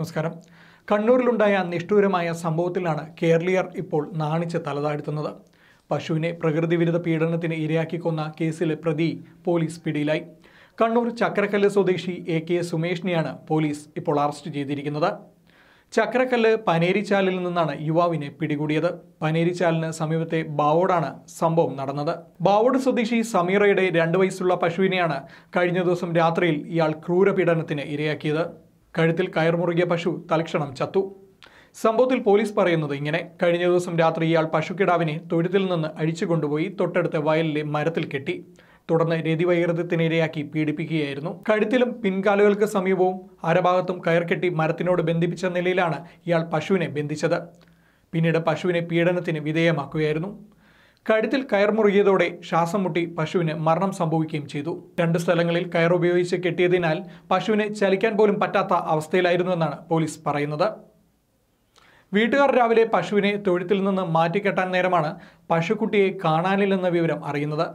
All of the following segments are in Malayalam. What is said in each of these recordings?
നമസ്കാരം കണ്ണൂരിലുണ്ടായ നിഷ്ഠൂരമായ സംഭവത്തിലാണ് കേരളീയർ ഇപ്പോൾ നാണിച്ച് തലതാഴ്ത്തുന്നത് പശുവിനെ പ്രകൃതിവിരുദ്ധ പീഡനത്തിന് ഇരയാക്കി കൊന്ന കേസിലെ പ്രതി പോലീസ് പിടിയിലായി കണ്ണൂർ ചക്രക്കല്ല് സ്വദേശി എ കെ സുമേഷിനെയാണ് പോലീസ് ഇപ്പോൾ അറസ്റ്റ് ചെയ്തിരിക്കുന്നത് ചക്രക്കല്ല് പനേരിച്ചാലിൽ നിന്നാണ് യുവാവിനെ പിടികൂടിയത് പനേരിച്ചാലിന് സമീപത്തെ ബാവോഡാണ് സംഭവം നടന്നത് ബാവോഡ് സ്വദേശി സമീറയുടെ രണ്ടു വയസ്സുള്ള പശുവിനെയാണ് കഴിഞ്ഞ ദിവസം രാത്രിയിൽ ഇയാൾ ക്രൂരപീഡനത്തിന് ഇരയാക്കിയത് കഴുത്തിൽ കയർമുറുകിയ പശു തലക്ഷണം ചത്തു സംഭവത്തിൽ പോലീസ് പറയുന്നത് ഇങ്ങനെ കഴിഞ്ഞ ദിവസം രാത്രി ഇയാൾ പശുക്കിടാവിനെ തൊഴുത്തിൽ നിന്ന് അഴിച്ചു കൊണ്ടുപോയി തൊട്ടടുത്ത വയലിലെ മരത്തിൽ കെട്ടി തുടർന്ന് രതിവൈകൃതത്തിനിരയാക്കി പീഡിപ്പിക്കുകയായിരുന്നു കഴുത്തിലും പിൻകാലുകൾക്ക് സമീപവും അരഭാഗത്തും കയർ കെട്ടി മരത്തിനോട് ബന്ധിപ്പിച്ച നിലയിലാണ് ഇയാൾ പശുവിനെ ബന്ധിച്ചത് പിന്നീട് പശുവിനെ പീഡനത്തിന് വിധേയമാക്കുകയായിരുന്നു കഴുത്തിൽ കയർ മുറുകിയതോടെ ശ്വാസം മുട്ടി പശുവിന് മരണം സംഭവിക്കുകയും ചെയ്തു രണ്ട് സ്ഥലങ്ങളിൽ കയർ ഉപയോഗിച്ച് കെട്ടിയതിനാൽ പശുവിനെ ചലിക്കാൻ പോലും പറ്റാത്ത അവസ്ഥയിലായിരുന്നുവെന്നാണ് പോലീസ് പറയുന്നത് വീട്ടുകാർ രാവിലെ പശുവിനെ തൊഴുത്തിൽ നിന്ന് മാറ്റിക്കെട്ടാൻ നേരമാണ് പശുക്കുട്ടിയെ കാണാനില്ലെന്ന വിവരം അറിയുന്നത്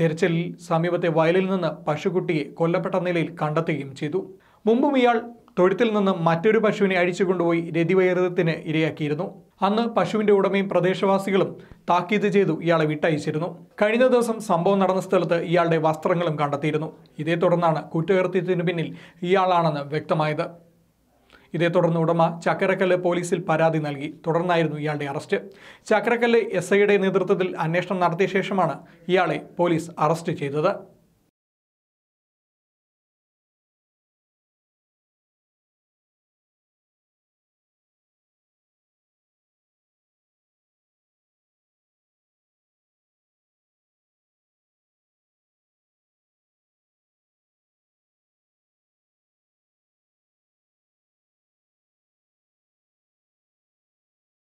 തിരച്ചിലിൽ സമീപത്തെ വയലിൽ നിന്ന് പശുക്കുട്ടിയെ കൊല്ലപ്പെട്ട നിലയിൽ കണ്ടെത്തുകയും ചെയ്തു മുമ്പും ഇയാൾ തൊഴുത്തിൽ നിന്ന് മറ്റൊരു പശുവിനെ അഴിച്ചുകൊണ്ടുപോയി കൊണ്ടുപോയി രതിവൈരതത്തിന് ഇരയാക്കിയിരുന്നു അന്ന് പശുവിന്റെ ഉടമയും പ്രദേശവാസികളും താക്കീത് ചെയ്തു ഇയാളെ വിട്ടയച്ചിരുന്നു കഴിഞ്ഞ ദിവസം സംഭവം നടന്ന സ്ഥലത്ത് ഇയാളുടെ വസ്ത്രങ്ങളും കണ്ടെത്തിയിരുന്നു ഇതേ തുടർന്നാണ് കുറ്റകൃത്യത്തിനു പിന്നിൽ ഇയാളാണെന്ന് വ്യക്തമായത് ഇതേ തുടർന്ന് ഉടമ ചക്കരക്കല്ല് പോലീസിൽ പരാതി നൽകി തുടർന്നായിരുന്നു ഇയാളുടെ അറസ്റ്റ് ചക്കരക്കല്ല് എസ് ഐയുടെ നേതൃത്വത്തിൽ അന്വേഷണം നടത്തിയ ശേഷമാണ് ഇയാളെ പോലീസ് അറസ്റ്റ് ചെയ്തത്